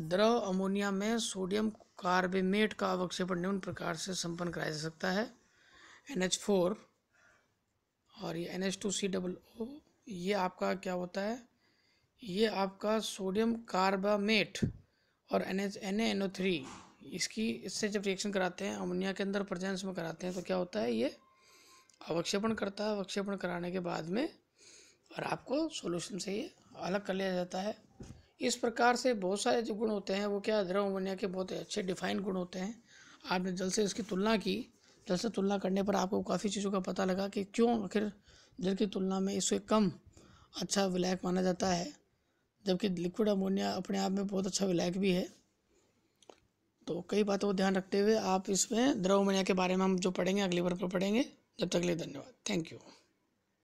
द्रव अमोनिया में सोडियम कार्बेमेट का अवक्षेपण निम्न प्रकार से संपन्न कराया जा सकता है एन एच फोर और ये N H two C double O ये आपका क्या होता है ये आपका सोडियम कार्बामेट और N H N N O three इसकी इससे जब रिएक्शन कराते हैं अमोनिया के अंदर प्रजेंस में कराते हैं तो क्या होता है ये अवक्षेपण करता है अवक्षेपण कराने के बाद में और आपको सोल्यूशन से ये अलग कर लिया जाता है इस प्रकार से बहुत सारे जो गुण होते हैं वो क्या द्रवमनिया के बहुत अच्छे डिफाइन गुण होते हैं आपने जल से इसकी तुलना की जल से तुलना करने पर आपको काफ़ी चीज़ों का पता लगा कि क्यों आखिर जल की तुलना में इसे कम अच्छा विलायक माना जाता है जबकि लिक्विड अमोनिया अपने आप में बहुत अच्छा विलायक भी है तो कई बातों को ध्यान रखते हुए आप इसमें द्रवमनिया के बारे में हम जो पढ़ेंगे अगली बार पर पढ़ेंगे जब तक के लिए धन्यवाद थैंक यू